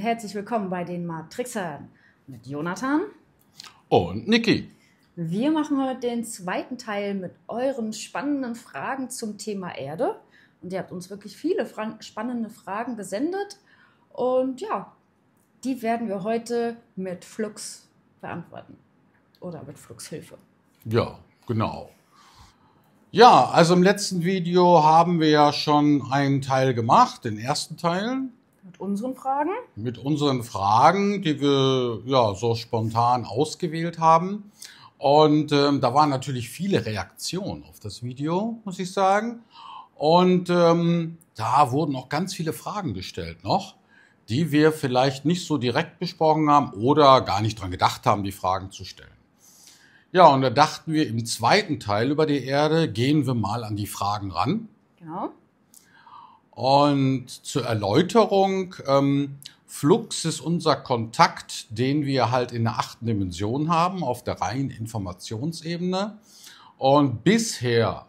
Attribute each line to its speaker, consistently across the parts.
Speaker 1: herzlich willkommen bei den Matrixern mit Jonathan und Niki. Wir machen heute den zweiten Teil mit euren spannenden Fragen zum Thema Erde. Und ihr habt uns wirklich viele Fra spannende Fragen gesendet. Und ja, die werden wir heute mit Flux beantworten. Oder mit Fluxhilfe.
Speaker 2: Ja, genau. Ja, also im letzten Video haben wir ja schon einen Teil gemacht, den ersten Teil.
Speaker 1: Mit unseren Fragen?
Speaker 2: Mit unseren Fragen, die wir ja so spontan ausgewählt haben. Und ähm, da waren natürlich viele Reaktionen auf das Video, muss ich sagen. Und ähm, da wurden auch ganz viele Fragen gestellt noch, die wir vielleicht nicht so direkt besprochen haben oder gar nicht dran gedacht haben, die Fragen zu stellen. Ja, und da dachten wir, im zweiten Teil über die Erde gehen wir mal an die Fragen ran. Genau. Und zur Erläuterung, ähm, Flux ist unser Kontakt, den wir halt in der achten Dimension haben, auf der reinen Informationsebene. Und bisher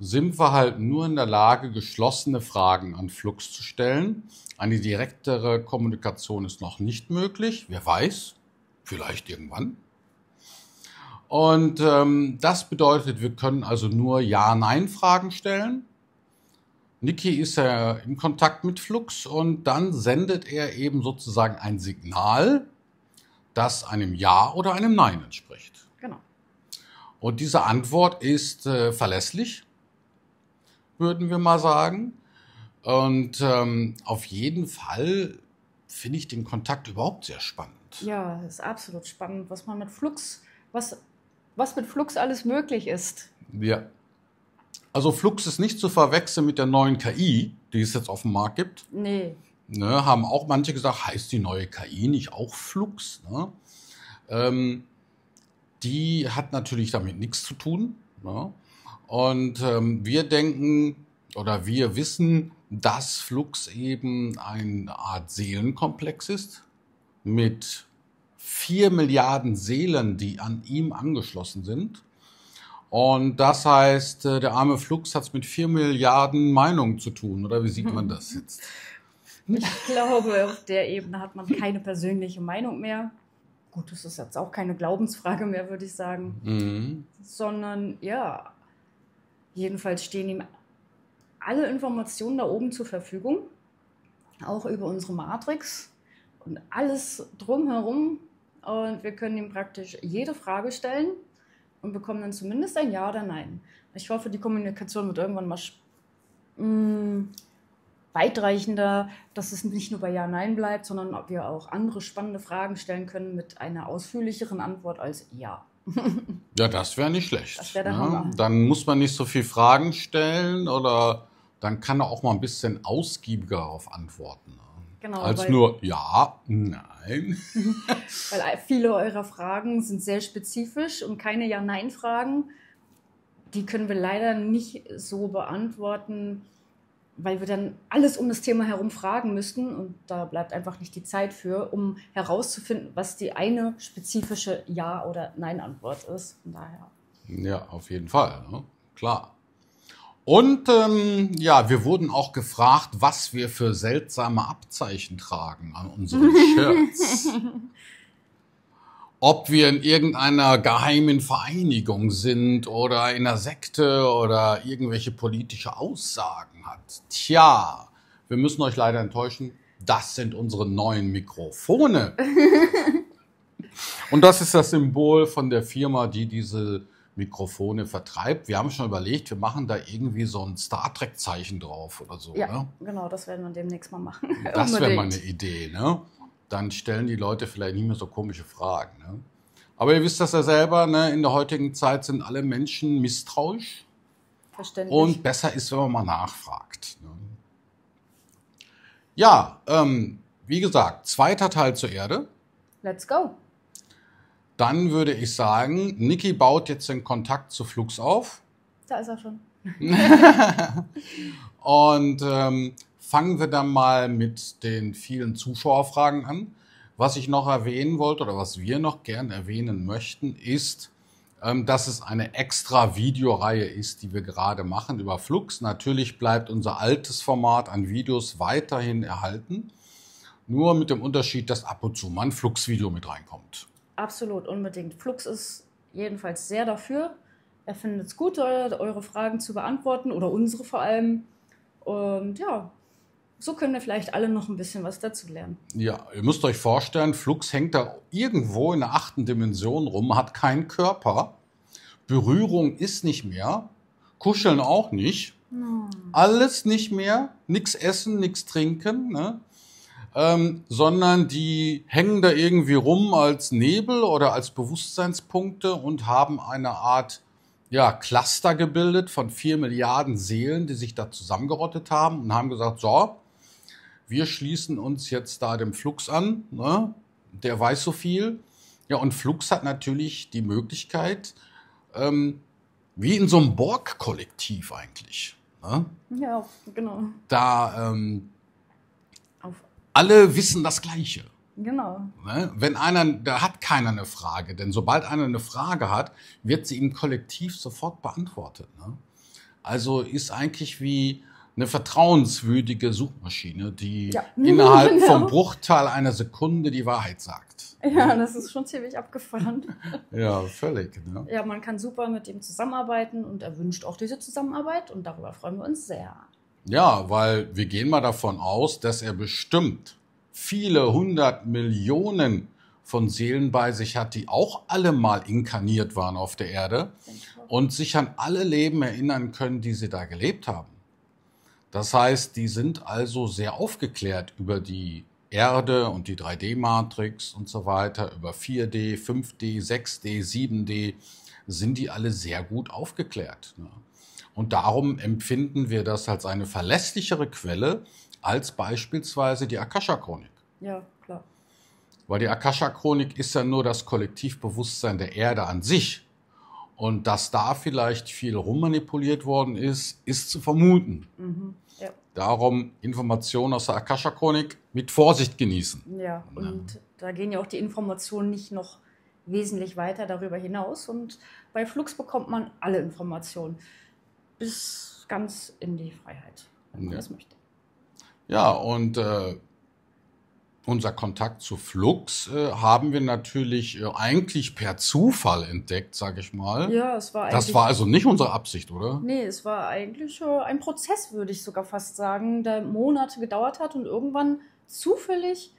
Speaker 2: sind wir halt nur in der Lage, geschlossene Fragen an Flux zu stellen. Eine direktere Kommunikation ist noch nicht möglich. Wer weiß, vielleicht irgendwann. Und ähm, das bedeutet, wir können also nur Ja-Nein-Fragen stellen. Niki ist ja im Kontakt mit Flux und dann sendet er eben sozusagen ein Signal, das einem Ja oder einem Nein entspricht. Genau. Und diese Antwort ist äh, verlässlich, würden wir mal sagen. Und ähm, auf jeden Fall finde ich den Kontakt überhaupt sehr spannend.
Speaker 1: Ja, ist absolut spannend, was man mit Flux, was, was mit Flux alles möglich ist.
Speaker 2: Ja. Also Flux ist nicht zu verwechseln mit der neuen KI, die es jetzt auf dem Markt gibt. Nee. Ne, haben auch manche gesagt, heißt die neue KI nicht auch Flux? Ne? Ähm, die hat natürlich damit nichts zu tun. Ne? Und ähm, wir denken oder wir wissen, dass Flux eben eine Art Seelenkomplex ist mit vier Milliarden Seelen, die an ihm angeschlossen sind. Und das heißt, äh, der arme Flux hat es mit vier Milliarden Meinungen zu tun, oder wie sieht man das
Speaker 1: jetzt? Ich glaube, auf der Ebene hat man keine persönliche Meinung mehr. Gut, das ist jetzt auch keine Glaubensfrage mehr, würde ich sagen. Mhm. Sondern ja, jedenfalls stehen ihm alle Informationen da oben zur Verfügung, auch über unsere Matrix und alles drumherum. Und wir können ihm praktisch jede Frage stellen und bekommen dann zumindest ein Ja oder Nein. Ich hoffe, die Kommunikation wird irgendwann mal mm, weitreichender, dass es nicht nur bei Ja, Nein bleibt, sondern ob wir auch andere spannende Fragen stellen können mit einer ausführlicheren Antwort als Ja.
Speaker 2: ja, das wäre nicht schlecht. Das wäre der ja, ne? Dann muss man nicht so viel Fragen stellen oder dann kann er auch mal ein bisschen ausgiebiger darauf antworten. Ne?
Speaker 1: Genau, als nur
Speaker 2: Ja, Nein. Nein.
Speaker 1: Weil viele eurer Fragen sind sehr spezifisch und keine Ja-Nein-Fragen. Die können wir leider nicht so beantworten, weil wir dann alles um das Thema herum fragen müssten und da bleibt einfach nicht die Zeit für, um herauszufinden, was die eine spezifische Ja- oder Nein-Antwort ist. Von daher.
Speaker 2: Ja, auf jeden Fall. Ne? Klar. Und ähm, ja, wir wurden auch gefragt, was wir für seltsame Abzeichen tragen an unseren Shirts. Ob wir in irgendeiner geheimen Vereinigung sind oder in einer Sekte oder irgendwelche politische Aussagen hat. Tja, wir müssen euch leider enttäuschen. Das sind unsere neuen Mikrofone. Und das ist das Symbol von der Firma, die diese Mikrofone vertreibt. Wir haben schon überlegt, wir machen da irgendwie so ein Star Trek-Zeichen drauf oder so. Ja, ne?
Speaker 1: genau, das werden wir demnächst mal machen. Das wäre mal eine
Speaker 2: Idee, ne? Dann stellen die Leute vielleicht nicht mehr so komische Fragen. Ne? Aber ihr wisst das ja selber, ne? in der heutigen Zeit sind alle Menschen misstrauisch.
Speaker 1: Verständlich. Und
Speaker 2: besser ist, wenn man mal nachfragt. Ne? Ja, ähm, wie gesagt, zweiter Teil zur Erde. Let's go dann würde ich sagen, Niki baut jetzt den Kontakt zu Flux auf.
Speaker 1: Da ist er schon.
Speaker 2: und ähm, fangen wir dann mal mit den vielen Zuschauerfragen an. Was ich noch erwähnen wollte oder was wir noch gern erwähnen möchten, ist, ähm, dass es eine extra Videoreihe ist, die wir gerade machen über Flux. Natürlich bleibt unser altes Format an Videos weiterhin erhalten. Nur mit dem Unterschied, dass ab und zu mal ein Flux-Video mit reinkommt.
Speaker 1: Absolut, unbedingt. Flux ist jedenfalls sehr dafür. Er findet es gut, eure Fragen zu beantworten oder unsere vor allem. Und ja, so können wir vielleicht alle noch ein bisschen was dazu lernen.
Speaker 2: Ja, ihr müsst euch vorstellen, Flux hängt da irgendwo in der achten Dimension rum, hat keinen Körper. Berührung ist nicht mehr. Kuscheln auch nicht. No. Alles nicht mehr. Nichts essen, nichts trinken. Ne? ähm, sondern die hängen da irgendwie rum als Nebel oder als Bewusstseinspunkte und haben eine Art ja, Cluster gebildet von vier Milliarden Seelen, die sich da zusammengerottet haben und haben gesagt, so, wir schließen uns jetzt da dem Flux an, ne? der weiß so viel. Ja, und Flux hat natürlich die Möglichkeit, ähm, wie in so einem Borg-Kollektiv eigentlich. Ne?
Speaker 1: Ja, genau.
Speaker 2: Da ähm, alle wissen das Gleiche. Genau. Ne? Wenn einer, da hat keiner eine Frage, denn sobald einer eine Frage hat, wird sie im Kollektiv sofort beantwortet. Ne? Also ist eigentlich wie eine vertrauenswürdige Suchmaschine, die ja. innerhalb genau. vom Bruchteil einer Sekunde die Wahrheit sagt.
Speaker 1: Ja, ne? das ist schon ziemlich abgefahren.
Speaker 2: ja, völlig. Ne?
Speaker 1: Ja, man kann super mit ihm zusammenarbeiten und er wünscht auch diese Zusammenarbeit und darüber freuen wir uns sehr.
Speaker 2: Ja, weil wir gehen mal davon aus, dass er bestimmt viele hundert Millionen von Seelen bei sich hat, die auch alle mal inkarniert waren auf der Erde und sich an alle Leben erinnern können, die sie da gelebt haben. Das heißt, die sind also sehr aufgeklärt über die Erde und die 3D-Matrix und so weiter, über 4D, 5D, 6D, 7D, sind die alle sehr gut aufgeklärt. Ne? Und darum empfinden wir das als eine verlässlichere Quelle als beispielsweise die Akasha-Chronik.
Speaker 1: Ja, klar.
Speaker 2: Weil die Akasha-Chronik ist ja nur das Kollektivbewusstsein der Erde an sich. Und dass da vielleicht viel rummanipuliert worden ist, ist zu vermuten.
Speaker 1: Mhm, ja.
Speaker 2: Darum Informationen aus der Akasha-Chronik mit Vorsicht genießen.
Speaker 1: Ja, und ja. da gehen ja auch die Informationen nicht noch wesentlich weiter darüber hinaus. Und bei Flux bekommt man alle Informationen bis ganz in die Freiheit, wenn man ja. das möchte.
Speaker 2: Ja, und äh, unser Kontakt zu Flux äh, haben wir natürlich äh, eigentlich per Zufall entdeckt, sage ich mal. Ja, es war eigentlich. Das war also nicht unsere Absicht, oder?
Speaker 1: Nee, es war eigentlich äh, ein Prozess, würde ich sogar fast sagen, der Monate gedauert hat und irgendwann zufällig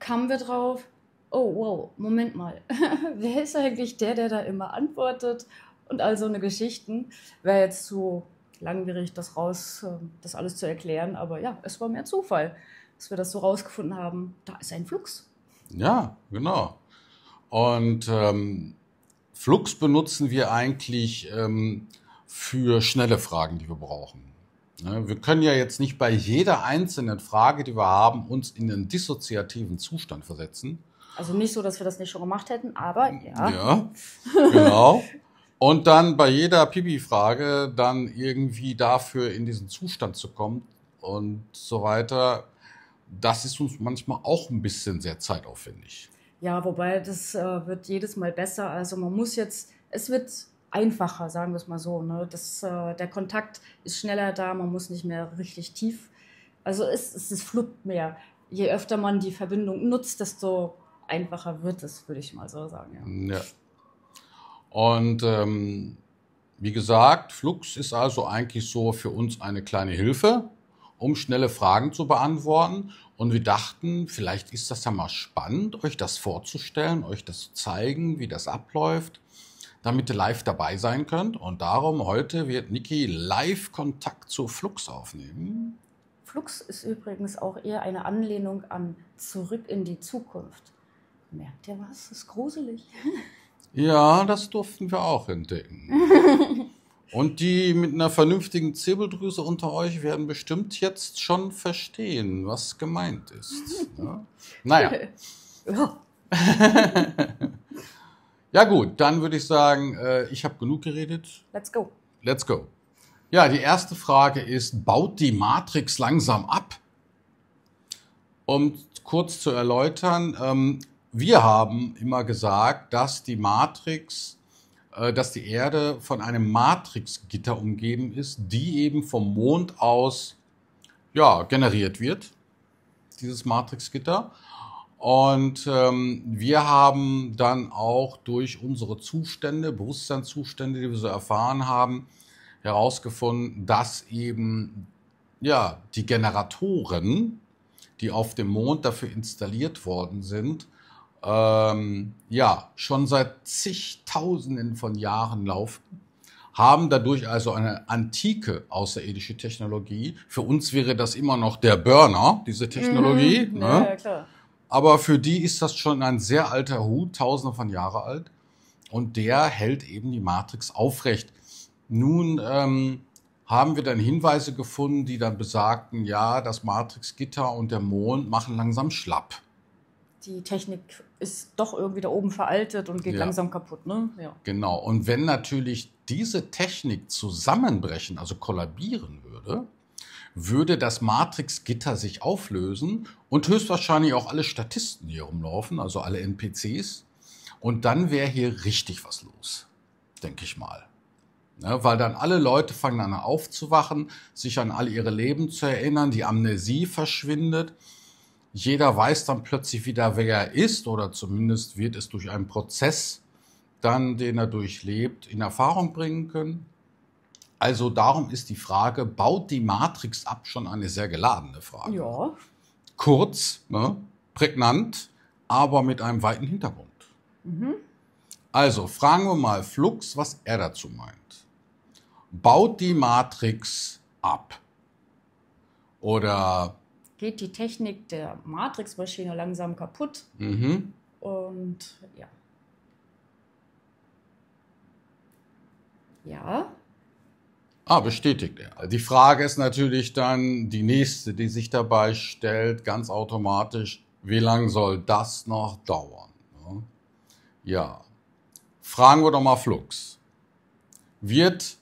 Speaker 1: kamen wir drauf, oh wow, Moment mal, wer ist eigentlich der, der da immer antwortet? und all so eine Geschichten. Wäre jetzt zu langwierig, das raus, ähm, das alles zu erklären, aber ja, es war mehr Zufall, dass wir das so rausgefunden haben. Da ist ein Flux.
Speaker 2: Ja, genau. Und ähm, Flux benutzen wir eigentlich ähm, für schnelle Fragen, die wir brauchen. Ne, wir können ja jetzt nicht bei jeder einzelnen Frage, die wir haben, uns in einen dissoziativen Zustand versetzen.
Speaker 1: Also nicht so, dass wir das nicht schon gemacht hätten, aber ja. Ja, genau.
Speaker 2: Und dann bei jeder Pipi-Frage dann irgendwie dafür in diesen Zustand zu kommen und so weiter, das ist uns manchmal auch ein bisschen sehr zeitaufwendig.
Speaker 1: Ja, wobei das äh, wird jedes Mal besser. Also man muss jetzt, es wird einfacher, sagen wir es mal so. Ne? Das, äh, der Kontakt ist schneller da, man muss nicht mehr richtig tief. Also es, es, es fluppt mehr. Je öfter man die Verbindung nutzt, desto einfacher wird es, würde ich mal so sagen.
Speaker 2: ja. ja. Und ähm, wie gesagt, Flux ist also eigentlich so für uns eine kleine Hilfe, um schnelle Fragen zu beantworten. Und wir dachten, vielleicht ist das ja mal spannend, euch das vorzustellen, euch das zu zeigen, wie das abläuft, damit ihr live dabei sein könnt. Und darum heute wird Niki live Kontakt zu Flux aufnehmen.
Speaker 1: Flux ist übrigens auch eher eine Anlehnung an Zurück in die Zukunft. Merkt ihr was? Das ist gruselig.
Speaker 2: Ja, das durften wir auch entdecken. Und die mit einer vernünftigen Zirbeldrüse unter euch werden bestimmt jetzt schon verstehen, was gemeint ist. Ja? Ne? Naja. ja gut, dann würde ich sagen, äh, ich habe genug geredet. Let's go. Let's go. Ja, die erste Frage ist, baut die Matrix langsam ab? Um kurz zu erläutern, ähm, wir haben immer gesagt, dass die Matrix, äh, dass die Erde von einem Matrixgitter umgeben ist, die eben vom Mond aus ja, generiert wird, dieses Matrixgitter. Und ähm, wir haben dann auch durch unsere Zustände, Bewusstseinszustände, die wir so erfahren haben, herausgefunden, dass eben ja, die Generatoren, die auf dem Mond dafür installiert worden sind, ähm, ja, schon seit zigtausenden von Jahren laufen, haben dadurch also eine antike außerirdische Technologie. Für uns wäre das immer noch der Burner, diese Technologie. Mhm. Ne? Ja, klar. Aber für die ist das schon ein sehr alter Hut, tausende von Jahre alt. Und der hält eben die Matrix aufrecht. Nun ähm, haben wir dann Hinweise gefunden, die dann besagten, ja, das Matrixgitter und der Mond machen langsam schlapp
Speaker 1: die Technik ist doch irgendwie da oben veraltet und geht ja. langsam kaputt. Ne? Ja.
Speaker 2: Genau. Und wenn natürlich diese Technik zusammenbrechen, also kollabieren würde, würde das Matrix-Gitter sich auflösen und höchstwahrscheinlich auch alle Statisten hier rumlaufen, also alle NPCs. Und dann wäre hier richtig was los, denke ich mal. Ne, weil dann alle Leute fangen an aufzuwachen, sich an all ihre Leben zu erinnern, die Amnesie verschwindet jeder weiß dann plötzlich wieder, wer er ist oder zumindest wird es durch einen Prozess dann, den er durchlebt, in Erfahrung bringen können. Also darum ist die Frage, baut die Matrix ab, schon eine sehr geladene Frage. Ja. Kurz, ne, prägnant, aber mit einem weiten Hintergrund. Mhm. Also fragen wir mal Flux, was er dazu meint. Baut die Matrix ab? Oder
Speaker 1: geht die Technik der Matrixmaschine langsam kaputt. Mhm. Und ja.
Speaker 2: Ja. Ah, bestätigt er. Also die Frage ist natürlich dann die nächste, die sich dabei stellt, ganz automatisch, wie lange soll das noch dauern? Ja. Fragen wir doch mal Flux. Wird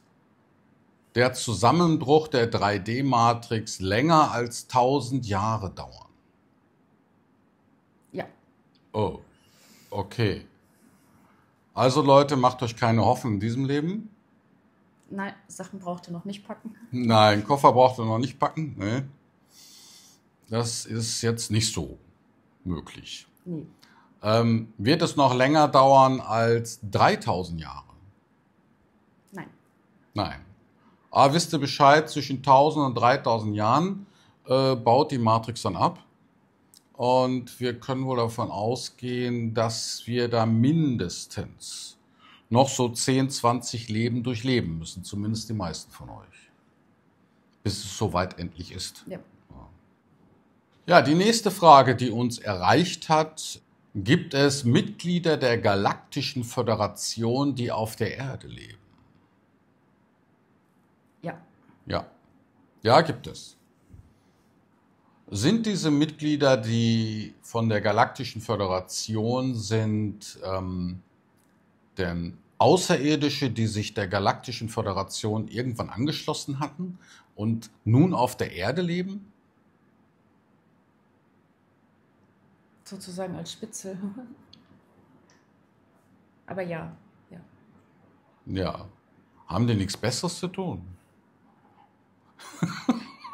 Speaker 2: der Zusammenbruch der 3D-Matrix länger als 1000 Jahre dauern? Ja. Oh, okay. Also Leute, macht euch keine Hoffnung in diesem Leben.
Speaker 1: Nein, Sachen braucht ihr noch nicht packen.
Speaker 2: Nein, Koffer braucht ihr noch nicht packen. Nee. Das ist jetzt nicht so möglich. Nee. Ähm, wird es noch länger dauern als 3000 Jahre? Nein. Nein ah, wisst ihr Bescheid, zwischen 1000 und 3000 Jahren äh, baut die Matrix dann ab. Und wir können wohl davon ausgehen, dass wir da mindestens noch so 10, 20 Leben durchleben müssen, zumindest die meisten von euch, bis es soweit endlich ist. Ja. ja, die nächste Frage, die uns erreicht hat, gibt es Mitglieder der Galaktischen Föderation, die auf der Erde leben? Ja. Ja, gibt es. Sind diese Mitglieder, die von der Galaktischen Föderation sind, ähm, denn Außerirdische, die sich der Galaktischen Föderation irgendwann angeschlossen hatten und nun auf der Erde leben?
Speaker 1: Sozusagen als Spitze. Aber ja, ja.
Speaker 2: Ja. Haben die nichts Besseres zu tun?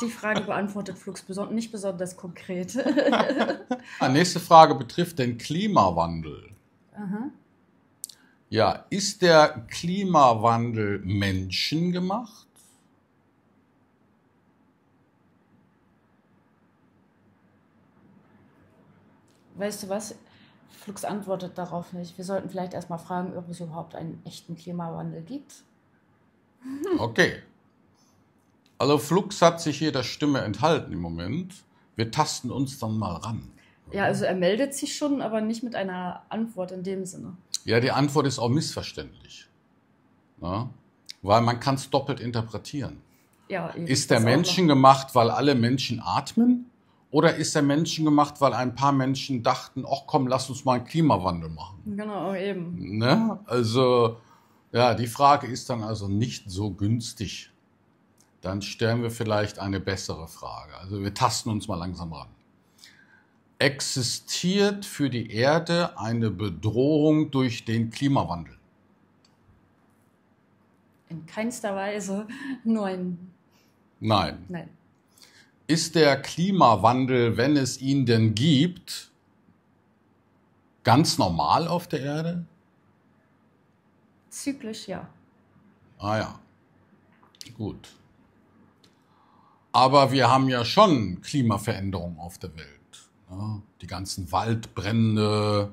Speaker 1: Die Frage beantwortet Flux nicht besonders konkret. Die
Speaker 2: ah, nächste Frage betrifft den Klimawandel. Aha. Ja, ist der Klimawandel menschengemacht?
Speaker 1: Weißt du was? Flux antwortet darauf nicht. Wir sollten vielleicht erstmal fragen, ob es überhaupt einen echten Klimawandel gibt.
Speaker 2: Okay. Also Flux hat sich jeder Stimme enthalten im Moment. Wir tasten uns dann mal ran.
Speaker 1: Ja, also er meldet sich schon, aber nicht mit einer Antwort in dem Sinne.
Speaker 2: Ja, die Antwort ist auch missverständlich. Na? Weil man kann es doppelt interpretieren.
Speaker 1: Ja, ist der Menschen
Speaker 2: gemacht, weil alle Menschen atmen? Oder ist der Menschen gemacht, weil ein paar Menschen dachten, ach komm, lass uns mal einen Klimawandel
Speaker 1: machen? Genau, eben.
Speaker 2: Ne? Also, ja, die Frage ist dann also nicht so günstig dann stellen wir vielleicht eine bessere Frage. Also wir tasten uns mal langsam ran. Existiert für die Erde eine Bedrohung durch den Klimawandel?
Speaker 1: In keinster Weise, nur ein. Nein. Nein.
Speaker 2: Ist der Klimawandel, wenn es ihn denn gibt, ganz normal auf der Erde?
Speaker 1: Zyklisch ja.
Speaker 2: Ah ja. Gut. Aber wir haben ja schon Klimaveränderungen auf der Welt. Ne? Die ganzen Waldbrände,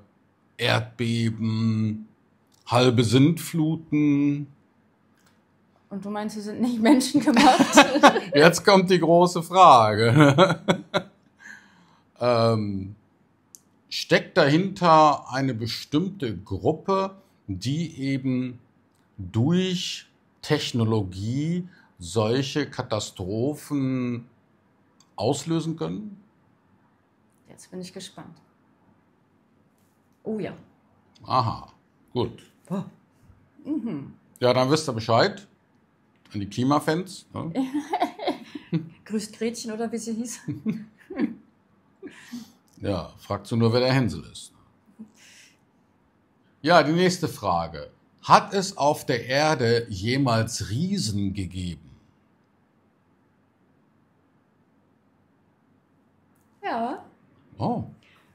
Speaker 2: Erdbeben, halbe Sintfluten.
Speaker 1: Und du meinst, sie sind nicht menschengemacht? Jetzt kommt die
Speaker 2: große Frage. ähm, steckt dahinter eine bestimmte Gruppe, die eben durch Technologie solche Katastrophen auslösen können?
Speaker 1: Jetzt bin ich gespannt. Oh ja.
Speaker 2: Aha, gut. Oh. Mhm. Ja, dann wisst ihr Bescheid. An die Klimafans. Ne?
Speaker 1: Grüßt Gretchen oder wie sie hieß.
Speaker 2: ja, fragt sie nur, wer der Hänsel ist. Ja, die nächste Frage. Hat es auf der Erde jemals Riesen gegeben?
Speaker 1: Ja. Oh.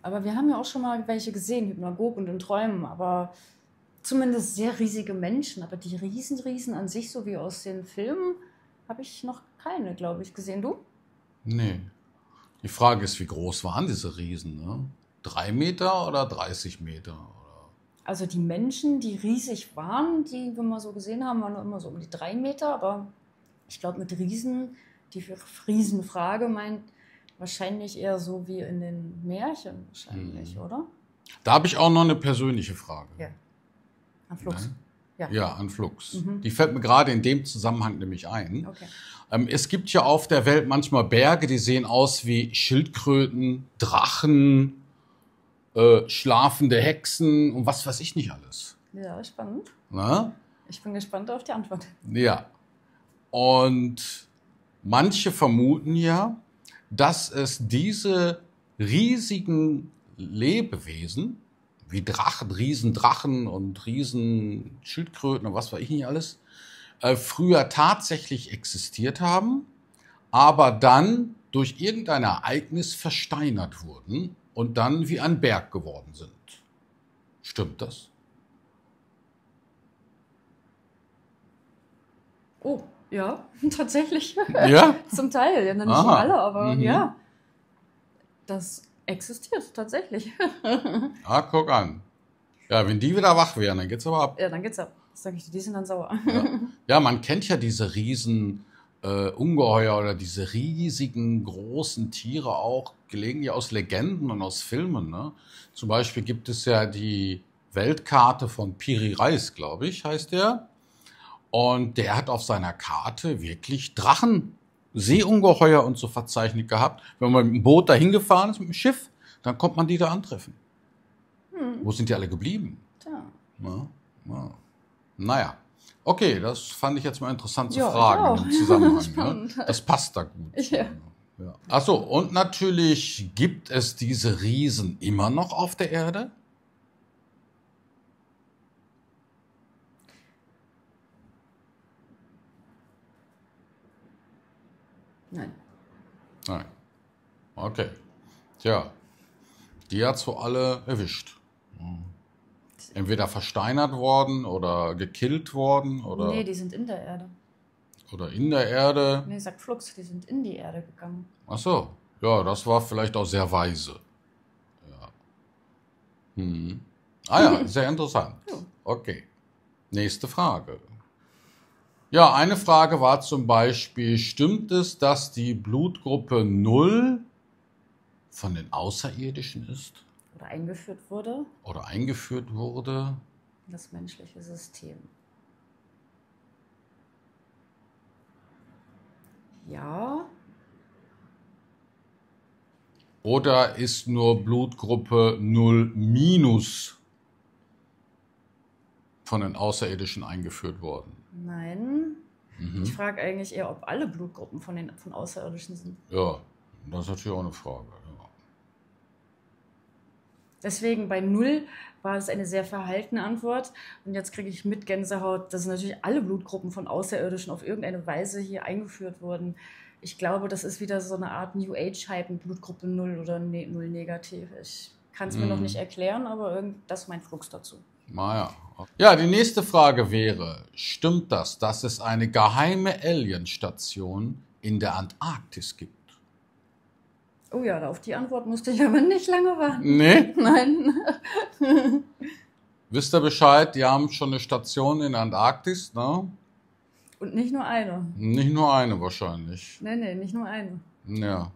Speaker 1: Aber wir haben ja auch schon mal welche gesehen, Hypnagogen und in Träumen, aber zumindest sehr riesige Menschen. Aber die Riesenriesen Riesen an sich, so wie aus den Filmen, habe ich noch keine, glaube ich, gesehen. Du?
Speaker 2: Nee. Die Frage ist, wie groß waren diese Riesen? Ne? Drei Meter oder 30 Meter?
Speaker 1: Also die Menschen, die riesig waren, die wir mal so gesehen haben, waren immer so um die drei Meter. Aber ich glaube, mit Riesen, die Riesenfrage meint, wahrscheinlich eher so wie in den Märchen, wahrscheinlich, mhm. oder?
Speaker 2: Da habe ich auch noch eine persönliche Frage.
Speaker 1: Ja. An Flux. Ja. ja.
Speaker 2: an Flux. Mhm. Die fällt mir gerade in dem Zusammenhang nämlich ein. Okay. Ähm, es gibt ja auf der Welt manchmal Berge, die sehen aus wie Schildkröten, Drachen, äh, schlafende Hexen und was weiß ich nicht alles.
Speaker 1: Ja, spannend. Na? Ich bin gespannt auf die Antwort.
Speaker 2: Ja. Und manche vermuten ja, dass es diese riesigen Lebewesen, wie Drachen, Riesendrachen und Riesenschildkröten und was weiß ich nicht alles, äh, früher tatsächlich existiert haben, aber dann durch irgendein Ereignis versteinert wurden und dann wie ein Berg geworden sind. Stimmt das?
Speaker 1: Oh. Ja, tatsächlich. Ja? Zum Teil, ja, nicht Aha. alle, aber mhm. ja. Das existiert tatsächlich.
Speaker 2: ah, guck an. Ja, wenn die wieder wach wären, dann geht's aber ab.
Speaker 1: Ja, dann geht's ab. Das sag ich dir, die sind dann sauer. Ja,
Speaker 2: ja man kennt ja diese riesen äh, Ungeheuer oder diese riesigen großen Tiere auch gelegentlich aus Legenden und aus Filmen. Ne? Zum Beispiel gibt es ja die Weltkarte von Piri Reis, glaube ich, heißt der. Und der hat auf seiner Karte wirklich Drachen, Seeungeheuer und so verzeichnet gehabt. Wenn man mit dem Boot dahin gefahren ist, mit dem Schiff, dann kommt man die da antreffen. Hm. Wo sind die alle geblieben? Da. Na, na. Naja. Okay, das fand ich jetzt mal interessant zu jo, fragen im Zusammenhang. ja. Ne? Das passt da gut. Ja. Ja. Achso, und natürlich gibt es diese Riesen immer noch auf der Erde. Nein. Nein. Okay. Tja, die hat so alle erwischt. Entweder versteinert worden oder gekillt worden oder. Nee,
Speaker 1: die sind in der Erde.
Speaker 2: Oder in der Erde.
Speaker 1: Nee, sagt Flux, die sind in die Erde gegangen.
Speaker 2: Ach so. Ja, das war vielleicht auch sehr weise. Ja. Hm. Ah ja, sehr interessant. Okay. Nächste Frage. Ja, eine Frage war zum Beispiel, stimmt es, dass die Blutgruppe 0 von den Außerirdischen ist?
Speaker 1: Oder eingeführt wurde?
Speaker 2: Oder eingeführt wurde?
Speaker 1: Das menschliche System.
Speaker 2: Ja. Oder ist nur Blutgruppe 0 minus von den Außerirdischen eingeführt worden?
Speaker 1: Nein. Mhm. Ich frage eigentlich eher, ob alle Blutgruppen von, den, von Außerirdischen sind.
Speaker 2: Ja, das ist natürlich auch eine Frage. Ja.
Speaker 1: Deswegen bei Null war es eine sehr verhaltene Antwort. Und jetzt kriege ich mit Gänsehaut, dass natürlich alle Blutgruppen von Außerirdischen auf irgendeine Weise hier eingeführt wurden. Ich glaube, das ist wieder so eine Art New Age-Hype Blutgruppe Null oder ne Null negativ. Ich kann es mir mhm. noch nicht erklären, aber irgend, das ist mein Flux dazu.
Speaker 2: Naja. Ja, die nächste Frage wäre, stimmt das, dass es eine geheime Alienstation in der Antarktis gibt?
Speaker 1: Oh ja, auf die Antwort musste ich aber nicht lange warten. Nee? Nein.
Speaker 2: Wisst ihr Bescheid, die haben schon eine Station in der Antarktis, ne?
Speaker 1: Und nicht nur eine.
Speaker 2: Nicht nur eine wahrscheinlich.
Speaker 1: Nee, nee, nicht nur eine.
Speaker 2: Ja.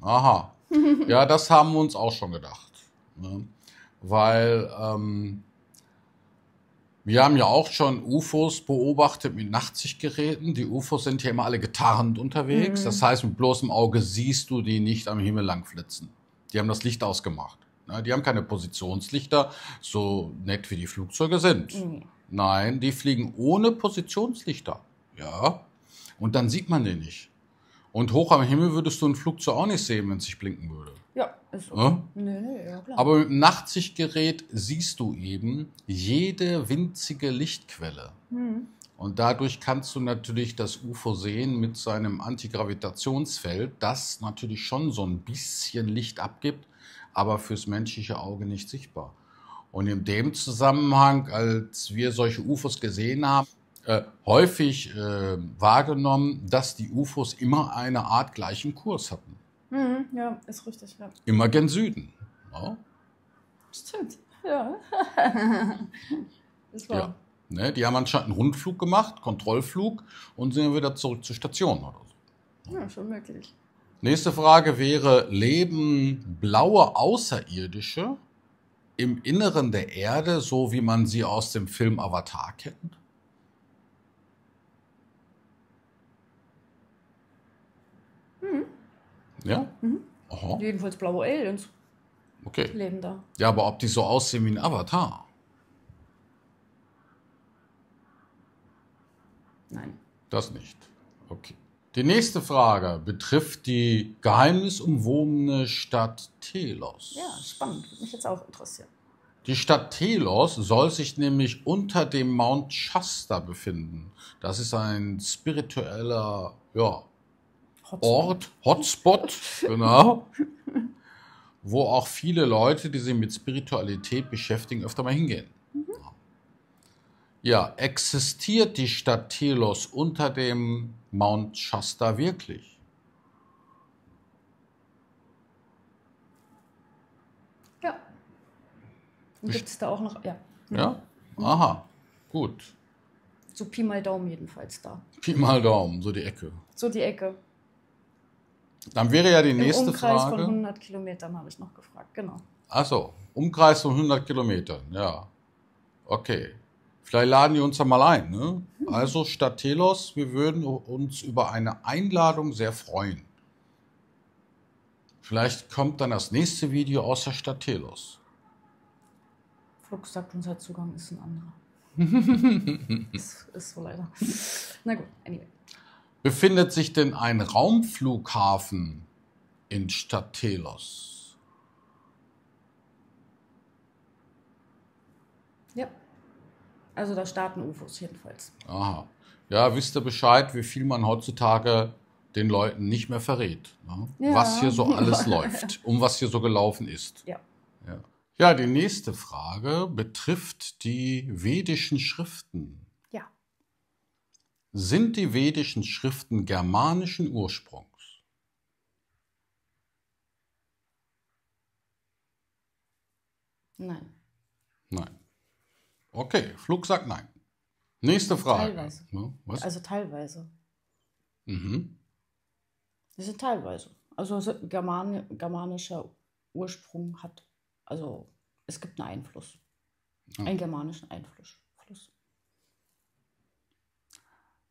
Speaker 2: Aha. ja, das haben wir uns auch schon gedacht. Ne? Weil ähm, wir haben ja auch schon UFOs beobachtet mit Nachtsichtgeräten. Die UFOs sind ja immer alle getarnt unterwegs. Mhm. Das heißt, mit bloßem Auge siehst du die nicht am Himmel lang flitzen. Die haben das Licht ausgemacht. Die haben keine Positionslichter, so nett wie die Flugzeuge sind. Mhm. Nein, die fliegen ohne Positionslichter. Ja. Und dann sieht man den nicht. Und hoch am Himmel würdest du ein Flugzeug auch nicht sehen, wenn es sich blinken würde.
Speaker 1: Ja, ist okay. Ja? Nee, nee, ja, klar. Aber mit
Speaker 2: dem Nachtsichtgerät siehst du eben jede winzige Lichtquelle. Mhm. Und dadurch kannst du natürlich das UFO sehen mit seinem Antigravitationsfeld, das natürlich schon so ein bisschen Licht abgibt, aber fürs menschliche Auge nicht sichtbar. Und in dem Zusammenhang, als wir solche UFOs gesehen haben, äh, häufig äh, wahrgenommen, dass die UFOs immer eine Art gleichen Kurs hatten.
Speaker 1: Mhm, ja, ist richtig. Ja.
Speaker 2: Immer gen Süden.
Speaker 1: Ja. Stimmt, ja. ist wahr. Ja.
Speaker 2: Ne, die haben anscheinend einen Rundflug gemacht, Kontrollflug und sind wieder zurück zur Station oder
Speaker 1: so. Ja, schon möglich.
Speaker 2: Nächste Frage wäre, leben blaue Außerirdische im Inneren der Erde, so wie man sie aus dem Film Avatar kennt?
Speaker 1: Ja? Mhm. Aha. Jedenfalls blaue Aliens. Okay. Leben da.
Speaker 2: Ja, aber ob die so aussehen wie ein Avatar? Nein. Das nicht. Okay. Die nächste Frage betrifft die geheimnisumwobene Stadt Telos.
Speaker 1: Ja, spannend. Würde mich jetzt auch interessieren.
Speaker 2: Die Stadt Telos soll sich nämlich unter dem Mount Shasta befinden. Das ist ein spiritueller ja, Ort, Hotspot, genau, wo auch viele Leute, die sich mit Spiritualität beschäftigen, öfter mal hingehen. Ja, existiert die Stadt Telos unter dem Mount Shasta wirklich?
Speaker 1: Ja. Gibt es da auch noch? Ja.
Speaker 2: Ja? Aha, gut.
Speaker 1: So Pi mal Daumen jedenfalls da. Pi mal Daumen, so die Ecke. So die Ecke.
Speaker 2: Dann wäre ja die nächste Umkreis Frage. Umkreis von
Speaker 1: 100 Kilometern habe ich noch gefragt, genau.
Speaker 2: Achso, Umkreis von 100 Kilometern, ja. Okay. Vielleicht laden die uns ja mal ein. Ne? Mhm. Also Stadt Telos, wir würden uns über eine Einladung sehr freuen. Vielleicht kommt dann das nächste Video aus der Stadt Telos.
Speaker 1: Flug sagt, unser Zugang ist ein anderer.
Speaker 2: ist,
Speaker 1: ist so leider. Na gut, anyway.
Speaker 2: Befindet sich denn ein Raumflughafen in Stadt Telos?
Speaker 1: Ja, also da starten UFOs jedenfalls.
Speaker 2: Aha. Ja, wisst ihr Bescheid, wie viel man heutzutage den Leuten nicht mehr verrät, ne? ja. was hier so alles läuft, um was hier so gelaufen ist. Ja. ja. Ja, die nächste Frage betrifft die vedischen Schriften. Sind die vedischen Schriften germanischen Ursprungs? Nein. Nein. Okay, Flug sagt nein. Nächste Frage. Teilweise. Ne, was? Also
Speaker 1: teilweise. Mhm. Das sind teilweise. Also German, germanischer Ursprung hat, also es gibt einen Einfluss. Ja. Ah. Einen germanischen Einfluss. Fluss.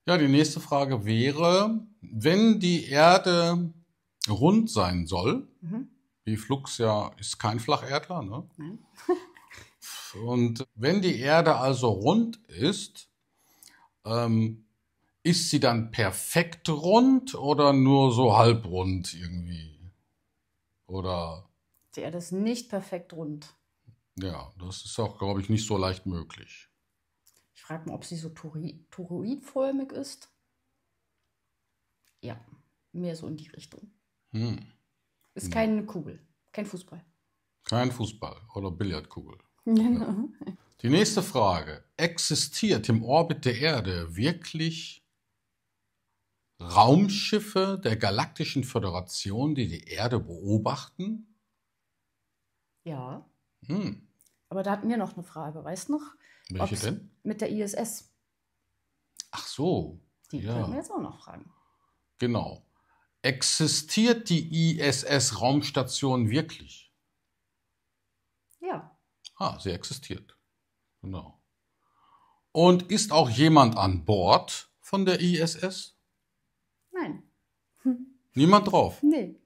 Speaker 2: Ja, die nächste Frage wäre, wenn die Erde rund sein soll, mhm. wie Flux ja ist kein Flacherdler, ne? Und wenn die Erde also rund ist, ähm, ist sie dann perfekt rund oder nur so halbrund irgendwie? Oder?
Speaker 1: Die Erde ist nicht perfekt rund.
Speaker 2: Ja, das ist auch, glaube ich, nicht so leicht möglich
Speaker 1: frage mich, ob sie so toroidförmig ist. Ja, mehr so in die Richtung. Hm. Ist hm. keine Kugel, kein Fußball.
Speaker 2: Kein Fußball oder Billardkugel.
Speaker 1: Genau.
Speaker 2: Die nächste Frage. Existiert im Orbit der Erde wirklich Raumschiffe der Galaktischen Föderation, die die Erde beobachten?
Speaker 1: Ja. Hm. Aber da hatten wir noch eine Frage, weißt du noch? Welche denn? Mit der ISS.
Speaker 2: Ach so. Die ja. können wir jetzt auch noch fragen. Genau. Existiert die ISS-Raumstation wirklich? Ja. Ah, sie existiert. Genau. Und ist auch jemand an Bord von der ISS? Nein. Niemand drauf?
Speaker 1: Nee.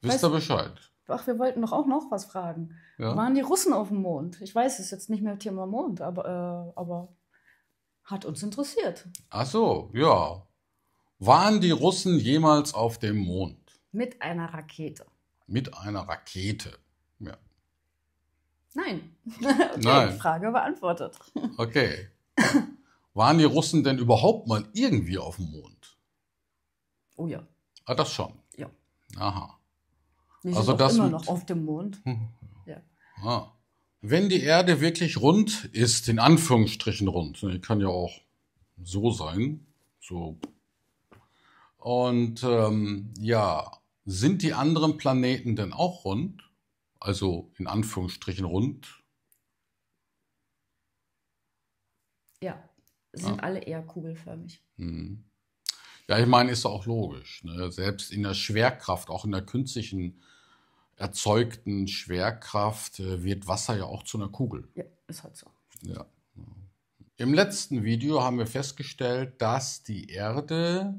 Speaker 1: Wisst ihr Bescheid? Ach, wir wollten doch auch noch was fragen. Ja. Waren die Russen auf dem Mond? Ich weiß es ist jetzt nicht mehr Thema Mond, aber, äh, aber hat uns interessiert.
Speaker 2: Ach so, ja. Waren die Russen jemals auf dem Mond?
Speaker 1: Mit einer Rakete.
Speaker 2: Mit einer Rakete, ja.
Speaker 1: Nein. okay, Nein. Frage beantwortet.
Speaker 2: okay. Waren die Russen denn überhaupt mal irgendwie auf dem Mond? Oh ja. Ah, das schon. Ja. Aha. Die sind also das immer noch auf
Speaker 1: dem Mond. Mhm.
Speaker 2: Wenn die Erde wirklich rund ist, in Anführungsstrichen rund, ne, kann ja auch so sein, so. Und ähm, ja, sind die anderen Planeten denn auch rund? Also in Anführungsstrichen rund?
Speaker 1: Ja, sind ah. alle eher kugelförmig.
Speaker 2: Hm. Ja, ich meine, ist auch logisch. Ne? Selbst in der Schwerkraft, auch in der künstlichen äh, erzeugten Schwerkraft äh, wird Wasser ja auch zu einer Kugel.
Speaker 1: Ja, ist halt so.
Speaker 2: Ja. Im letzten Video haben wir festgestellt, dass die Erde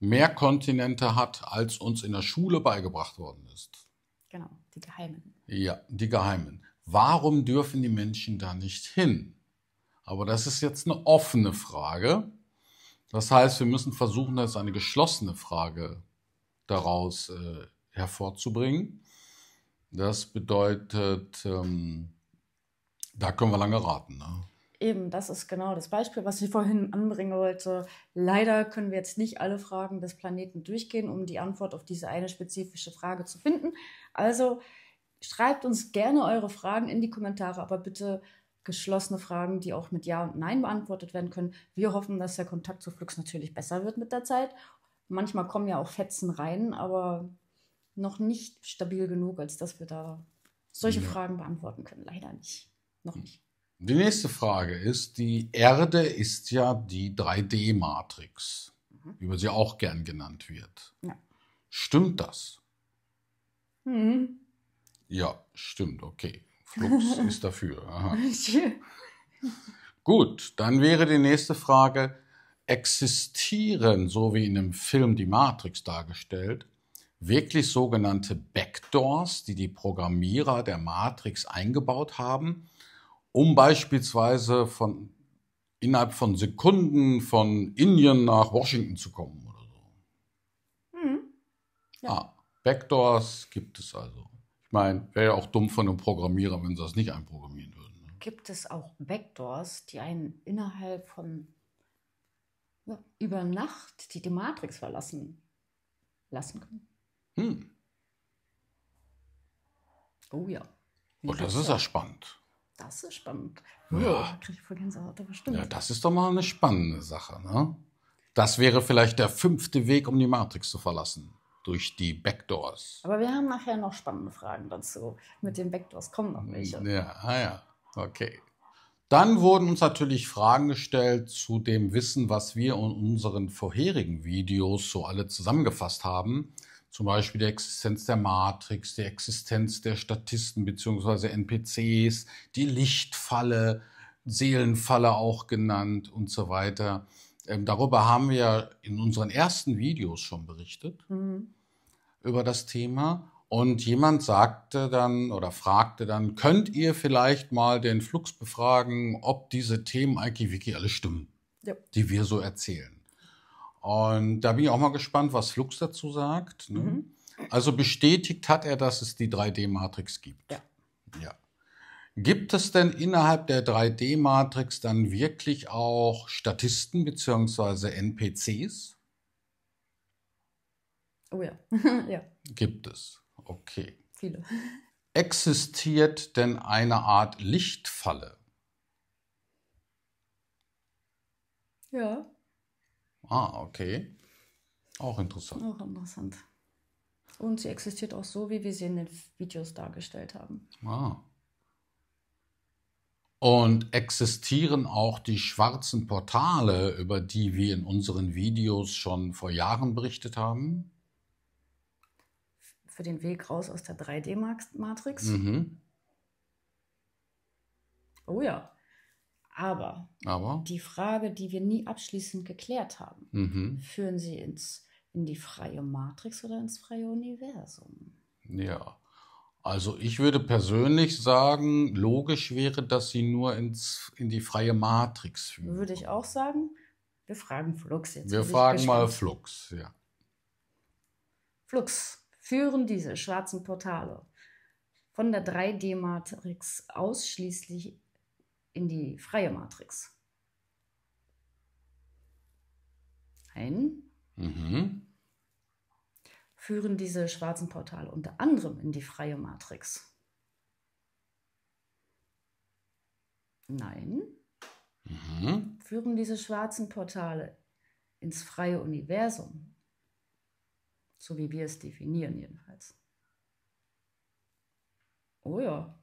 Speaker 2: mehr Kontinente hat, als uns in der Schule beigebracht worden ist.
Speaker 1: Genau, die Geheimen.
Speaker 2: Ja, die Geheimen. Warum dürfen die Menschen da nicht hin? Aber das ist jetzt eine offene Frage. Das heißt, wir müssen versuchen, dass eine geschlossene Frage daraus äh, hervorzubringen. Das bedeutet, ähm, da können wir lange raten. Ne?
Speaker 1: Eben, das ist genau das Beispiel, was ich vorhin anbringen wollte. Leider können wir jetzt nicht alle Fragen des Planeten durchgehen, um die Antwort auf diese eine spezifische Frage zu finden. Also schreibt uns gerne eure Fragen in die Kommentare, aber bitte geschlossene Fragen, die auch mit Ja und Nein beantwortet werden können. Wir hoffen, dass der Kontakt zu Flux natürlich besser wird mit der Zeit. Manchmal kommen ja auch Fetzen rein, aber noch nicht stabil genug, als dass wir da solche ja. Fragen beantworten können. Leider nicht. Noch hm. nicht.
Speaker 2: Die nächste Frage ist, die Erde ist ja die 3D-Matrix, mhm. über sie auch gern genannt wird. Ja. Stimmt das? Mhm. Ja, stimmt, okay.
Speaker 1: Flux ist
Speaker 2: dafür. Gut, dann wäre die nächste Frage, existieren, so wie in dem Film Die Matrix dargestellt, wirklich sogenannte Backdoors, die die Programmierer der Matrix eingebaut haben, um beispielsweise von innerhalb von Sekunden von Indien nach Washington zu kommen oder so. Mhm. Ja. Ah, Backdoors gibt es also. Ich meine, wäre ja auch dumm von einem Programmierer, wenn sie das nicht
Speaker 1: einprogrammieren würden. Ne? Gibt es auch Backdoors, die einen innerhalb von ja, über Nacht die, die Matrix verlassen lassen können? Hm. Oh ja.
Speaker 2: Wie oh, das ist ja spannend.
Speaker 1: Das ist spannend. Ja. ja kriege ich voll Gänsehaut, aber stimmt. Ja,
Speaker 2: das ist doch mal eine spannende Sache, ne? Das wäre vielleicht der fünfte Weg, um die Matrix zu verlassen. Durch die Backdoors.
Speaker 1: Aber wir haben nachher noch spannende Fragen dazu. Mit den Backdoors kommen noch welche. Hm,
Speaker 2: ja, ah ja, okay. Dann wurden uns natürlich Fragen gestellt zu dem Wissen, was wir in unseren vorherigen Videos so alle zusammengefasst haben zum Beispiel die Existenz der Matrix, die Existenz der Statisten bzw. NPCs, die Lichtfalle, Seelenfalle auch genannt und so weiter. Ähm, darüber haben wir ja in unseren ersten Videos schon berichtet mhm. über das Thema. Und jemand sagte dann oder fragte dann, könnt ihr vielleicht mal den Flux befragen, ob diese Themen eigentlich wirklich alle stimmen, ja. die wir so erzählen. Und da bin ich auch mal gespannt, was Flux dazu sagt. Ne? Mhm. Also bestätigt hat er, dass es die 3D-Matrix gibt. Ja. ja. Gibt es denn innerhalb der 3D-Matrix dann wirklich auch Statisten bzw. NPCs?
Speaker 1: Oh ja. ja.
Speaker 2: Gibt es. Okay. Viele. Existiert denn eine Art Lichtfalle? Ja. Ah, okay. Auch interessant. Auch
Speaker 1: interessant. Und sie existiert auch so, wie wir sie in den Videos dargestellt haben.
Speaker 2: Ah. Und existieren auch die schwarzen Portale, über die wir in unseren Videos schon vor Jahren berichtet haben?
Speaker 1: Für den Weg raus aus der 3D-Matrix? Mhm. Oh ja. Aber, Aber, die Frage, die wir nie abschließend geklärt haben, mhm. führen sie ins, in die freie Matrix oder ins freie Universum?
Speaker 2: Ja. Also ich würde persönlich sagen, logisch wäre, dass sie nur ins, in die freie Matrix
Speaker 1: führen. Würde ich auch sagen. Wir fragen Flux jetzt. Wir fragen mal Flux, ja. Flux, führen diese schwarzen Portale von der 3D-Matrix ausschließlich in die freie Matrix. Ein. Mhm. Führen diese schwarzen Portale unter anderem in die freie Matrix? Nein. Mhm. Führen diese schwarzen Portale ins freie Universum? So wie wir es definieren jedenfalls. Oh ja.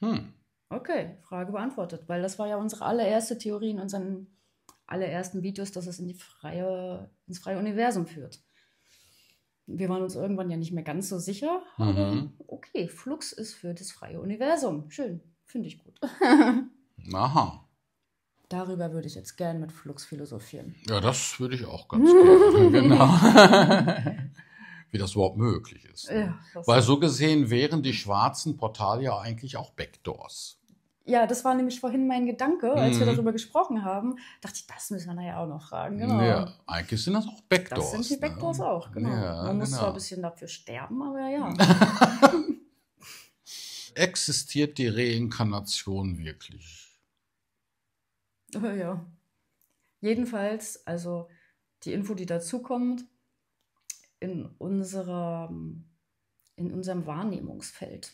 Speaker 1: Hm. Okay, Frage beantwortet, weil das war ja unsere allererste Theorie in unseren allerersten Videos, dass es in die freie, ins freie Universum führt. Wir waren uns irgendwann ja nicht mehr ganz so sicher, mhm. okay, Flux ist für das freie Universum. Schön, finde ich gut. Aha. Darüber würde ich jetzt gern mit Flux philosophieren. Ja, das würde ich auch ganz gerne. genau.
Speaker 2: Wie das überhaupt möglich ist. Ne? Ja, Weil so gesehen wären die schwarzen Portale ja eigentlich auch Backdoors.
Speaker 1: Ja, das war nämlich vorhin mein Gedanke, als mhm. wir darüber gesprochen haben. Dachte ich, das müssen wir nachher auch noch fragen. Genau. Ja,
Speaker 2: eigentlich sind das auch Backdoors. Das sind die ne? Backdoors ne? auch, genau. Ja, Man genau. muss zwar genau. ein
Speaker 1: bisschen dafür sterben, aber ja.
Speaker 2: Existiert die Reinkarnation wirklich?
Speaker 1: Äh, ja. Jedenfalls, also die Info, die dazukommt, in, in unserem Wahrnehmungsfeld.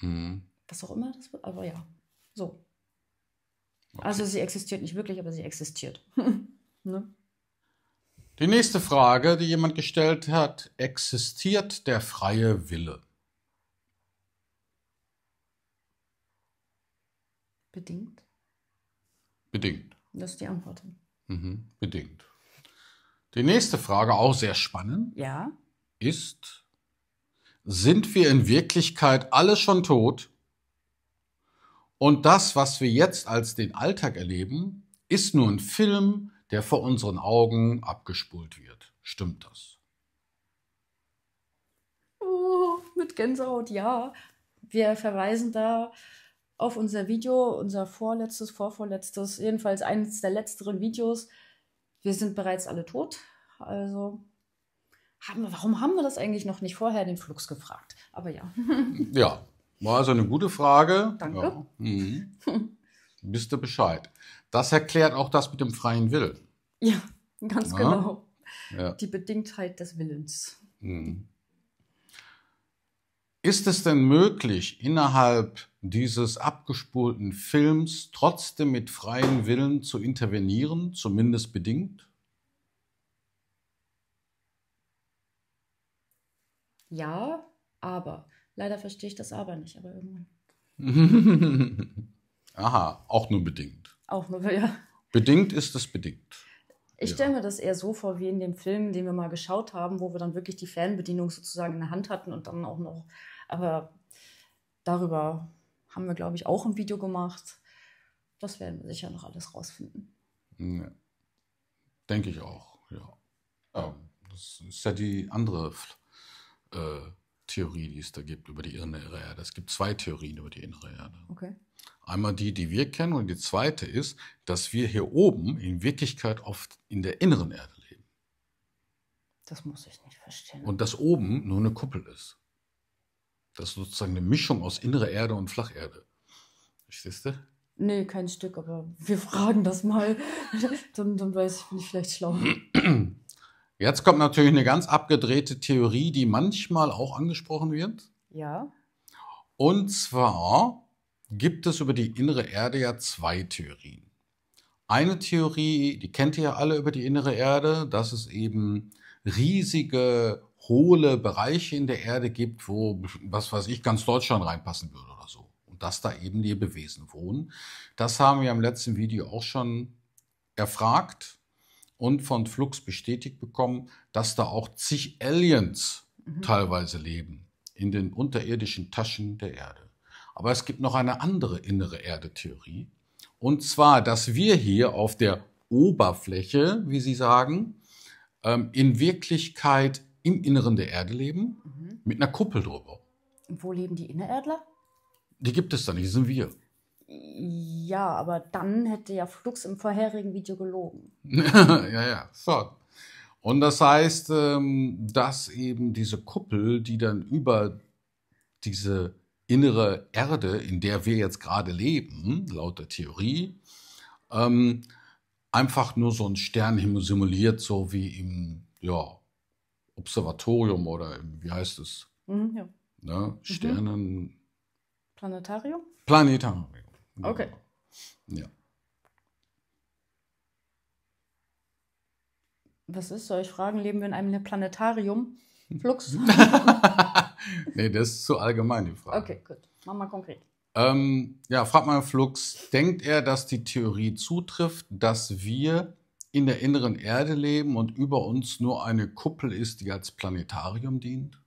Speaker 1: Mhm. Was auch immer das wird, aber ja. So. Okay. Also sie existiert nicht wirklich, aber sie existiert. ne?
Speaker 2: Die nächste Frage, die jemand gestellt hat, existiert der freie Wille? Bedingt. Bedingt.
Speaker 1: Das ist die Antwort.
Speaker 2: Mhm, bedingt. Die nächste Frage, auch sehr spannend, ja. ist, sind wir in Wirklichkeit alle schon tot und das, was wir jetzt als den Alltag erleben, ist nur ein Film, der vor unseren Augen abgespult wird. Stimmt
Speaker 1: das? Oh, mit Gänsehaut, ja. Wir verweisen da auf unser Video, unser vorletztes, vorvorletztes, jedenfalls eines der letzteren Videos. Wir sind bereits alle tot. Also, haben wir, warum haben wir das eigentlich noch nicht vorher den Flux gefragt? Aber ja.
Speaker 2: ja, war also eine gute Frage. Danke. Ja. Mhm. Bist du Bescheid. Das erklärt auch das mit dem freien Willen.
Speaker 1: Ja, ganz ja. genau. Ja. Die Bedingtheit des Willens.
Speaker 2: Mhm. Ist es denn möglich, innerhalb dieses abgespulten Films trotzdem mit freiem Willen zu intervenieren, zumindest bedingt?
Speaker 1: Ja, aber Leider verstehe ich das aber nicht, aber irgendwann.
Speaker 2: Aha, auch nur bedingt.
Speaker 1: Auch nur, ja.
Speaker 2: Bedingt ist es bedingt.
Speaker 1: Ich ja. stelle mir das eher so vor, wie in dem Film, den wir mal geschaut haben, wo wir dann wirklich die Fernbedienung sozusagen in der Hand hatten und dann auch noch. Aber darüber haben wir, glaube ich, auch ein Video gemacht. Das werden wir sicher noch alles rausfinden.
Speaker 2: Nee. Denke ich auch, ja. ja. Ähm, das ist ja die andere äh, Theorie, die es da gibt über die innere Erde. Es gibt zwei Theorien über die innere Erde. Okay. Einmal die, die wir kennen, und die zweite ist, dass wir hier oben in Wirklichkeit oft in der inneren Erde leben.
Speaker 1: Das muss ich nicht verstehen.
Speaker 2: Und dass oben nur eine Kuppel ist. Das ist sozusagen eine Mischung aus innerer Erde und Flacherde. Verstehst du?
Speaker 1: Nee, kein Stück, aber wir fragen das mal. dann, dann weiß ich, bin ich vielleicht schlau.
Speaker 2: Jetzt kommt natürlich eine ganz abgedrehte Theorie, die manchmal auch angesprochen wird. Ja. Und zwar gibt es über die innere Erde ja zwei Theorien. Eine Theorie, die kennt ihr ja alle über die innere Erde, dass es eben riesige, hohle Bereiche in der Erde gibt, wo, was weiß ich, ganz Deutschland reinpassen würde oder so. Und dass da eben Lebewesen wohnen. Das haben wir im letzten Video auch schon erfragt und von Flux bestätigt bekommen, dass da auch zig Aliens mhm. teilweise leben in den unterirdischen Taschen der Erde. Aber es gibt noch eine andere innere Erde-Theorie. Und zwar, dass wir hier auf der Oberfläche, wie Sie sagen, ähm, in Wirklichkeit im Inneren der Erde leben, mhm. mit einer Kuppel drüber.
Speaker 1: Und wo leben die Innererdler?
Speaker 2: Die gibt es da nicht, die sind wir.
Speaker 1: Ja, aber dann hätte ja Flux im vorherigen Video gelogen.
Speaker 2: ja, ja, so. Und das heißt, ähm, dass eben diese Kuppel, die dann über diese innere Erde, in der wir jetzt gerade leben, laut der Theorie, ähm, einfach nur so ein Sternhimmel simuliert, so wie im ja, Observatorium oder im, wie heißt es? Mhm, ja. ne? Mhm. Sternen. Mhm.
Speaker 1: Planetarium?
Speaker 2: Planetarium, Genau. Okay. Ja.
Speaker 1: Was ist, soll ich fragen, leben wir in einem Planetarium? Flux?
Speaker 2: nee, das ist zu allgemein die
Speaker 1: Frage. Okay, gut. Mach mal konkret.
Speaker 2: Ähm, ja, frag mal Flux, denkt er, dass die Theorie zutrifft, dass wir in der inneren Erde leben und über uns nur eine Kuppel ist, die als Planetarium dient?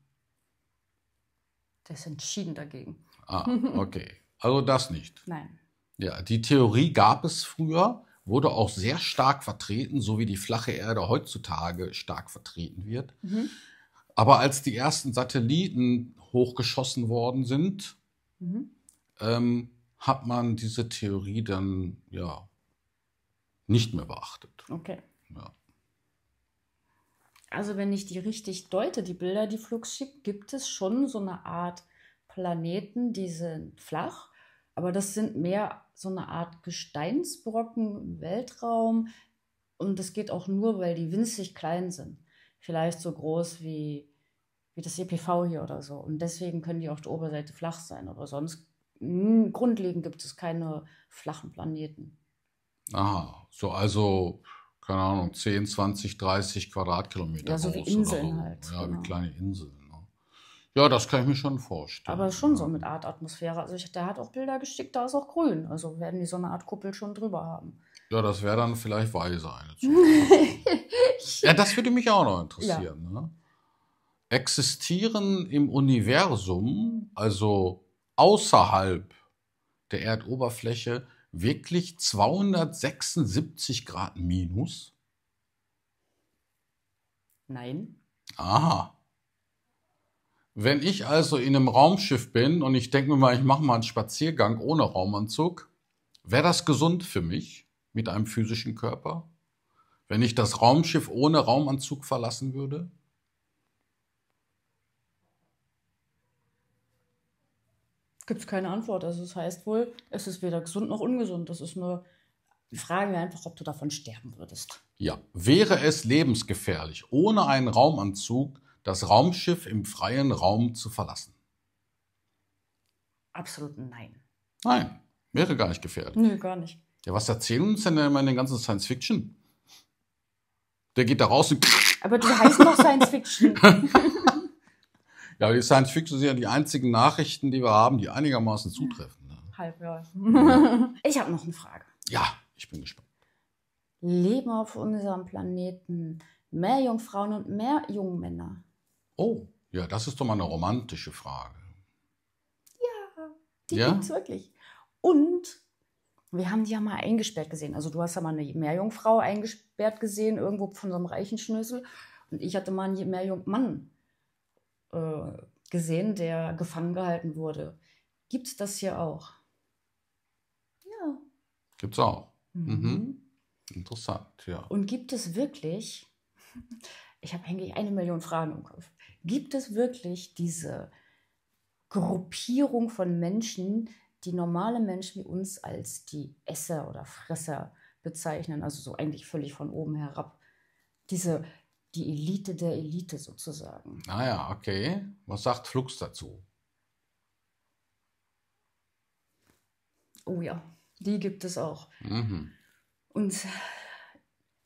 Speaker 1: Der ist entschieden dagegen. Ah,
Speaker 2: okay. Also das nicht. Nein. Ja, die Theorie gab es früher, wurde auch sehr stark vertreten, so wie die flache Erde heutzutage stark vertreten wird. Mhm. Aber als die ersten Satelliten hochgeschossen worden sind, mhm. ähm, hat man diese Theorie dann ja nicht mehr beachtet.
Speaker 1: Okay. Ja. Also wenn ich die richtig deute, die Bilder, die Flux schickt, gibt es schon so eine Art Planeten, die sind flach aber das sind mehr so eine Art Gesteinsbrocken im Weltraum. Und das geht auch nur, weil die winzig klein sind. Vielleicht so groß wie, wie das EPV hier oder so. Und deswegen können die auf der Oberseite flach sein. Aber sonst mh, hm, grundlegend gibt es keine flachen Planeten.
Speaker 2: Ah, so also, keine Ahnung, 10, 20, 30 Quadratkilometer. Ja, so groß wie Inseln so. halt. Ja, genau. wie kleine Inseln. Ja, das kann ich mir schon vorstellen.
Speaker 1: Aber schon so mit Art Atmosphäre. Also ich, der hat auch Bilder geschickt, da ist auch grün. Also werden die so eine Art Kuppel schon drüber haben.
Speaker 2: Ja, das wäre dann vielleicht weise eine
Speaker 1: Ja, das
Speaker 2: würde mich auch noch interessieren. Ja. Ne? Existieren im Universum, also außerhalb der Erdoberfläche, wirklich 276 Grad minus? Nein. Aha. Wenn ich also in einem Raumschiff bin und ich denke mir mal, ich mache mal einen Spaziergang ohne Raumanzug, wäre das gesund für mich mit einem physischen Körper? Wenn ich das Raumschiff ohne Raumanzug verlassen würde?
Speaker 1: Gibt es keine Antwort. Also es das heißt wohl, es ist weder gesund noch ungesund. Das ist nur Fragen wir einfach, ob du davon sterben würdest.
Speaker 2: Ja, wäre es lebensgefährlich, ohne einen Raumanzug das Raumschiff im freien Raum zu verlassen?
Speaker 1: Absolut nein.
Speaker 2: Nein, wäre gar nicht gefährlich.
Speaker 1: Nö, gar nicht.
Speaker 2: Ja, was erzählen uns denn immer in den ganzen Science Fiction? Der geht da raus und.
Speaker 1: Aber du heißt noch Science Fiction.
Speaker 2: ja, die Science Fiction sind ja die einzigen Nachrichten, die wir haben, die einigermaßen zutreffen. Ne?
Speaker 1: Halb, ja. Ich habe noch eine Frage.
Speaker 2: Ja, ich bin gespannt.
Speaker 1: Leben auf unserem Planeten mehr Jungfrauen und mehr Jungmänner? Oh,
Speaker 2: ja, das ist doch mal eine romantische Frage.
Speaker 1: Ja, die ja? es wirklich. Und wir haben die ja mal eingesperrt gesehen. Also du hast ja mal eine Meerjungfrau eingesperrt gesehen, irgendwo von so einem reichen Schnösel. Und ich hatte mal einen Meerjungmann äh, gesehen, der gefangen gehalten wurde. Gibt es das hier auch? Ja.
Speaker 2: Gibt es auch. Mhm. mhm. Interessant, ja.
Speaker 1: Und gibt es wirklich, ich habe eigentlich eine Million Fragen im Kopf, Gibt es wirklich diese Gruppierung von Menschen, die normale Menschen wie uns als die Esser oder Fresser bezeichnen, also so eigentlich völlig von oben herab. Diese, die Elite der Elite sozusagen. Ah
Speaker 2: okay. Was sagt Flux dazu?
Speaker 1: Oh ja, die gibt es auch. Mhm. Und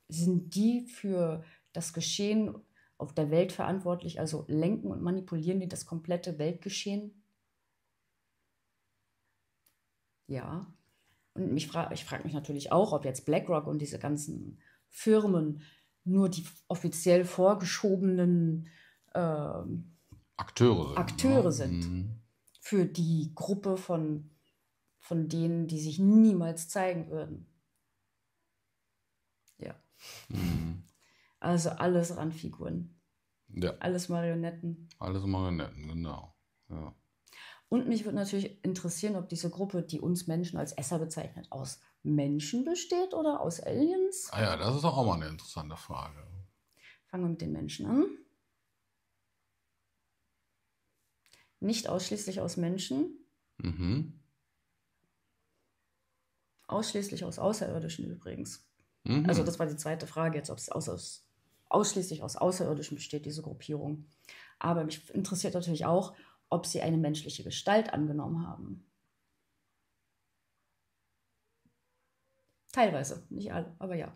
Speaker 1: sind die für das Geschehen auf der Welt verantwortlich, also lenken und manipulieren die das komplette Weltgeschehen? Ja. Und mich fra ich frage mich natürlich auch, ob jetzt BlackRock und diese ganzen Firmen nur die offiziell vorgeschobenen äh,
Speaker 2: Akteure sind, ne? Akteure sind mhm.
Speaker 1: für die Gruppe von, von denen, die sich niemals zeigen würden. Ja. Mhm. Also alles Randfiguren. Ja. Alles Marionetten.
Speaker 2: Alles Marionetten, genau. Ja.
Speaker 1: Und mich würde natürlich interessieren, ob diese Gruppe, die uns Menschen als Esser bezeichnet, aus Menschen besteht oder aus Aliens? Ah
Speaker 2: ja, das ist auch mal eine interessante Frage.
Speaker 1: Fangen wir mit den Menschen an. Nicht ausschließlich aus Menschen. Mhm. Ausschließlich aus Außerirdischen übrigens. Mhm. Also das war die zweite Frage jetzt, ob es aus, aus ausschließlich aus Außerirdischen besteht, diese Gruppierung. Aber mich interessiert natürlich auch, ob sie eine menschliche Gestalt angenommen haben. Teilweise, nicht alle, aber ja,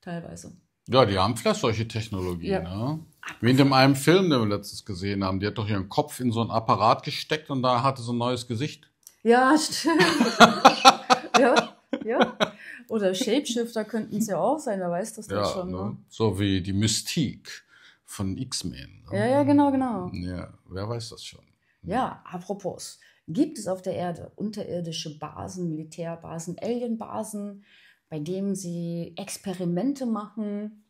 Speaker 1: teilweise.
Speaker 2: Ja, die haben vielleicht solche Technologien. Ja. Ne? Wie in dem einen Film, den wir letztens gesehen haben, die hat doch ihren Kopf in so ein Apparat gesteckt und da hatte so ein neues Gesicht.
Speaker 1: Ja, stimmt. ja, ja. Oder Shapeshifter könnten es ja auch sein, wer weiß das ja, denn schon. Ne? ne?
Speaker 2: So wie die Mystik von X-Men.
Speaker 1: Ne? Ja, ja, genau, genau.
Speaker 2: Ja, wer weiß das schon.
Speaker 1: Ja. ja, apropos. Gibt es auf der Erde unterirdische Basen, Militärbasen, Alienbasen, bei denen sie Experimente machen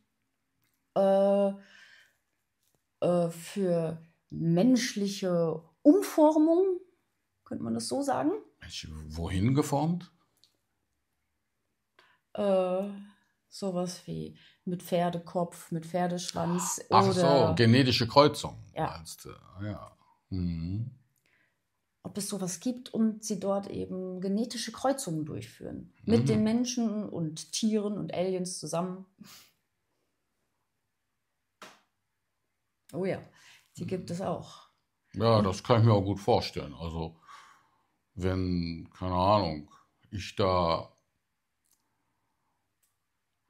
Speaker 1: äh, äh, für menschliche Umformung? Könnte man das so sagen?
Speaker 2: Wohin geformt?
Speaker 1: Äh, sowas wie mit Pferdekopf, mit Pferdeschwanz. Ach oder, so,
Speaker 2: genetische Kreuzung. Ja. Meinst du? Ah, ja. Mhm.
Speaker 1: Ob es sowas gibt und sie dort eben genetische Kreuzungen durchführen. Mhm. Mit den Menschen und Tieren und Aliens zusammen. Oh ja, die gibt mhm. es auch.
Speaker 2: Ja, das kann ich mir auch gut vorstellen. Also, wenn, keine Ahnung, ich da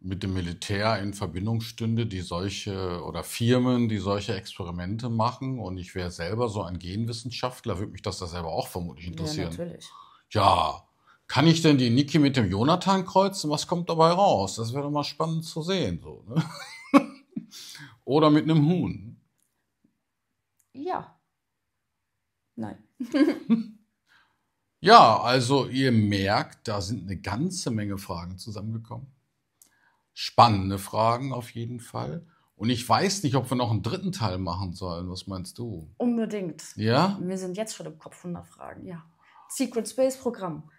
Speaker 2: mit dem Militär in Verbindung stünde, die solche oder Firmen, die solche Experimente machen und ich wäre selber so ein Genwissenschaftler, würde mich das da selber auch vermutlich interessieren. Ja, natürlich. Ja, kann ich denn die Niki mit dem Jonathan kreuzen? Was kommt dabei raus? Das wäre doch mal spannend zu sehen. So, ne? oder mit einem Huhn. Ja. Nein. ja, also ihr merkt, da sind eine ganze Menge Fragen zusammengekommen spannende Fragen auf jeden Fall. Und ich weiß nicht, ob wir noch einen dritten Teil machen sollen. Was meinst du?
Speaker 1: Unbedingt. Ja? Wir sind jetzt schon im Kopf 100 Fragen, ja. Secret Space Programm.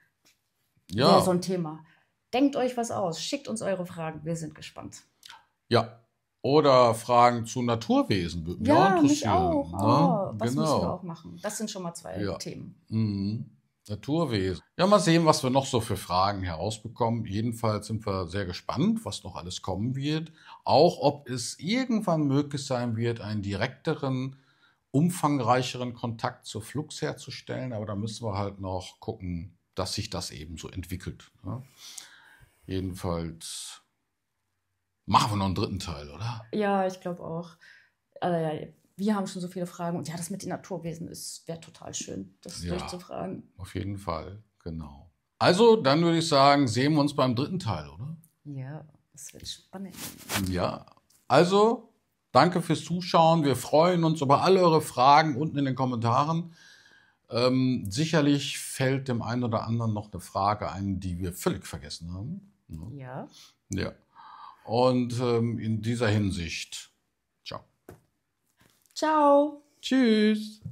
Speaker 1: Ja. So ein Thema. Denkt euch was aus, schickt uns eure Fragen, wir sind gespannt.
Speaker 2: Ja. Oder Fragen zu Naturwesen ja, mich auch interessieren. Oh, ne? genau. müssen wir genau. auch
Speaker 1: machen? Das sind schon mal zwei ja. Themen.
Speaker 2: Mhm. Naturwesen. Ja, mal sehen, was wir noch so für Fragen herausbekommen. Jedenfalls sind wir sehr gespannt, was noch alles kommen wird. Auch ob es irgendwann möglich sein wird, einen direkteren, umfangreicheren Kontakt zur Flux herzustellen. Aber da müssen wir halt noch gucken, dass sich das eben so entwickelt. Ja. Ne? Jedenfalls machen wir noch einen dritten Teil, oder?
Speaker 1: Ja, ich glaube auch. Also, ja, wir haben schon so viele Fragen. Und ja, das mit den Naturwesen wäre total schön, das ja, durchzufragen.
Speaker 2: Auf jeden Fall, genau. Also, dann würde ich sagen, sehen wir uns beim dritten Teil, oder?
Speaker 1: Ja, das wird spannend.
Speaker 2: Ja, also, danke fürs Zuschauen. Wir freuen uns über alle eure Fragen unten in den Kommentaren. Ähm, sicherlich fällt dem einen oder anderen noch eine Frage ein, die wir völlig vergessen haben. Ne? Ja. Ja. Und ähm, in dieser Hinsicht Ciao. Tschüss.